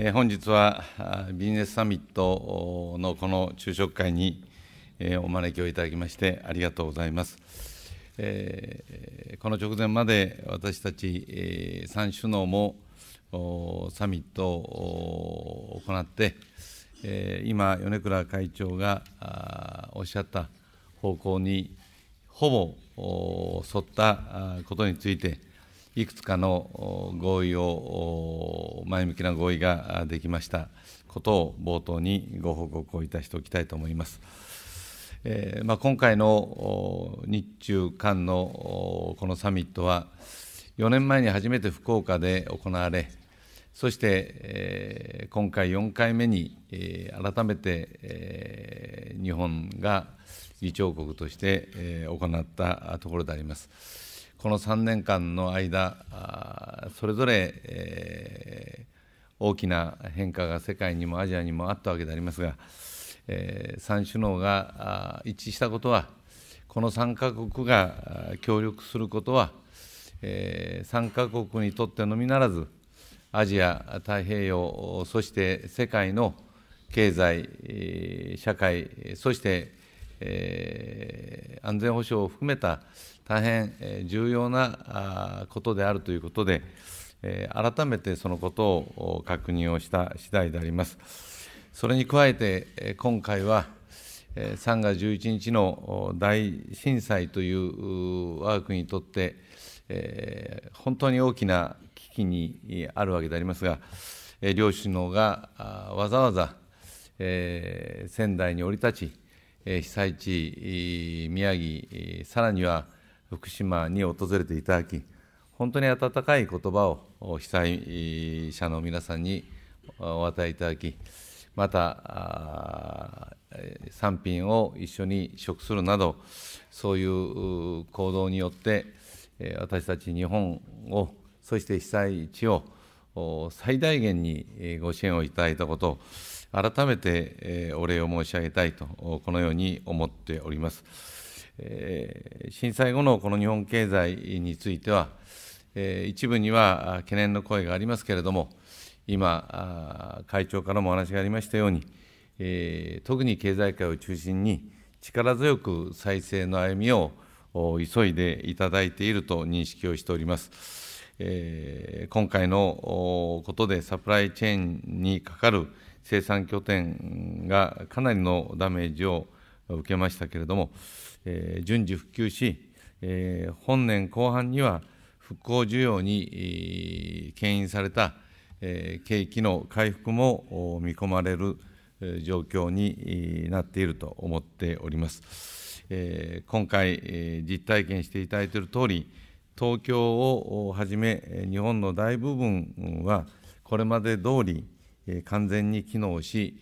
え本日はビジネスサミットのこの昼食会に、えお招きをいただきましてありがとうございます。えこの直前まで私たち、3首脳もサミットを行って、え今、米倉会長がおっしゃった方向にほぼ沿ったことについて、いくつかの合意を、前向きな合意ができましたことを冒頭にご報告をいたしておきたいと思います。えー、まあ、今回の日中韓のこのサミットは、4年前に初めて福岡で行われ、そして、えー、今回4回目に、えー、改めて、えー、日本が議長国として、えー、行ったところであります。この3年間の間それぞれ、えー、大きな変化が世界にもアジアにもあったわけでありますが、えー、3首脳が一致したことはこの3カ国が協力することは、えー、3カ国にとってのみならずアジア太平洋そして世界の経済社会そして安全保障を含めた大変重要なことであるということで、改めてそのことを確認をした次第であります。それに加えて、今回は3月11日の大震災という我が国にとって、本当に大きな危機にあるわけでありますが、両首脳がわざわざ、仙台に降り立ち、被災地、宮城、さらには福島に訪れていただき、本当に温かい言葉を被災者の皆さんにお与えいただき、また、産品を一緒に食するなど、そういう行動によって、私たち日本を、そして被災地を最大限にご支援をいただいたことを、改めて、えお礼を申し上げたいと、このように思っております。え震災後のこの日本経済については、え一部には懸念の声がありますけれども、今、会長からもお話がありましたように、え特に経済界を中心に、力強く再生の歩みを急いでいただいていると認識をしております。え今回のことでサプライチェーンにかかる生産拠点がかなりのダメージを受けましたけれども、えー、順次復旧し、えー、本年後半には復興需要に、えー、牽引された、えー、景気の回復も見込まれる状況になっていると思っております。えー、今回、えー、実体験していただいている通り、東京をはじめ、日本の大部分はこれまで通り完全に機能し、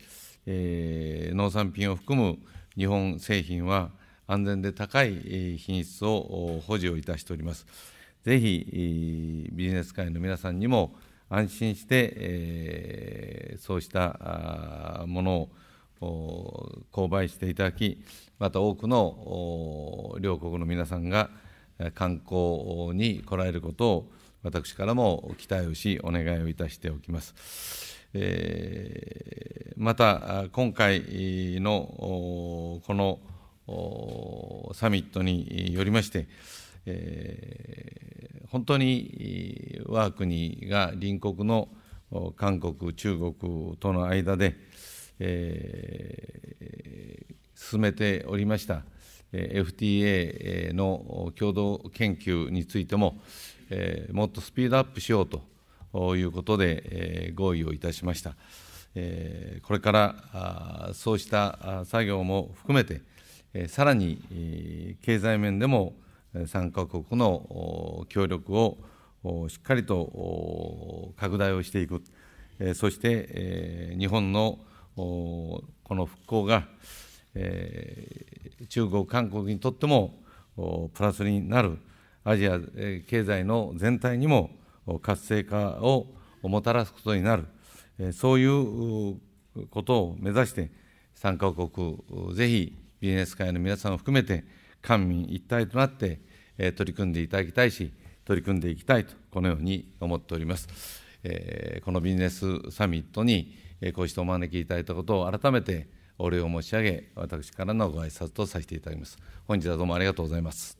農産品を含む日本製品は安全で高い品質を保持をいたしております。ぜひビジネス界の皆さんにも安心して、えそうしたものを購買していただき、また多くの両国の皆さんが観光に来られることを私からも期待をし、お願いをいたしておきます。えー、また今回のこのサミットによりまして、えー、本当に我が国が隣国の韓国、中国との間で、えー、進めておりました FTA の共同研究についても、えー、もっとスピードアップしようと。いうことで合意をいたしました。これからそうした作業も含めて、さらに経済面でも参加国の協力をしっかりと拡大をしていく、そして日本のこの復興が中国、韓国にとってもプラスになる、アジア経済の全体にも活性化をもたらすことになる、そういうことを目指して、参加国、ぜひビジネス界の皆さんを含めて、官民一体となって取り組んでいただきたいし、取り組んでいきたいと、このように思っております。このビジネスサミットにこうしてお招きいただいたことを改めてお礼を申し上げ、私からのご挨拶とさせていただきます。本日はどうもありがとうございます。